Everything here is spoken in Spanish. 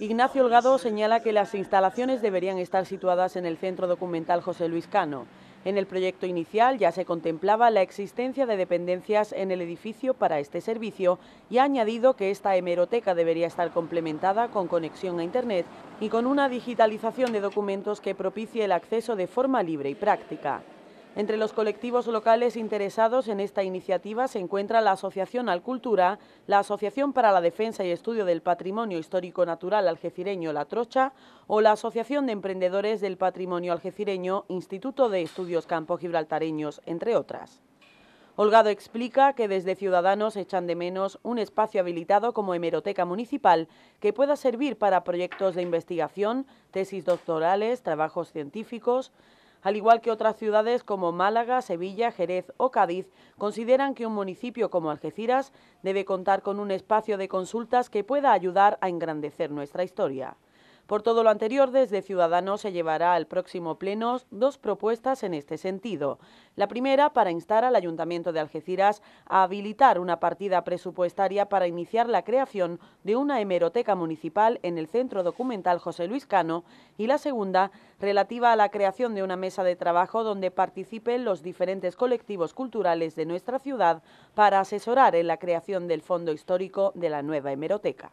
Ignacio Holgado señala que las instalaciones deberían estar situadas en el Centro Documental José Luis Cano. En el proyecto inicial ya se contemplaba la existencia de dependencias en el edificio para este servicio y ha añadido que esta hemeroteca debería estar complementada con conexión a Internet y con una digitalización de documentos que propicie el acceso de forma libre y práctica. Entre los colectivos locales interesados en esta iniciativa se encuentra la Asociación Alcultura, la Asociación para la Defensa y Estudio del Patrimonio Histórico Natural Algecireño La Trocha o la Asociación de Emprendedores del Patrimonio Algecireño Instituto de Estudios Campo Gibraltareños, entre otras. Holgado explica que desde Ciudadanos echan de menos un espacio habilitado como hemeroteca municipal que pueda servir para proyectos de investigación, tesis doctorales, trabajos científicos, al igual que otras ciudades como Málaga, Sevilla, Jerez o Cádiz, consideran que un municipio como Algeciras debe contar con un espacio de consultas que pueda ayudar a engrandecer nuestra historia. Por todo lo anterior, desde Ciudadanos se llevará al próximo pleno dos propuestas en este sentido. La primera, para instar al Ayuntamiento de Algeciras a habilitar una partida presupuestaria para iniciar la creación de una hemeroteca municipal en el Centro Documental José Luis Cano, y la segunda, relativa a la creación de una mesa de trabajo donde participen los diferentes colectivos culturales de nuestra ciudad para asesorar en la creación del fondo histórico de la nueva hemeroteca.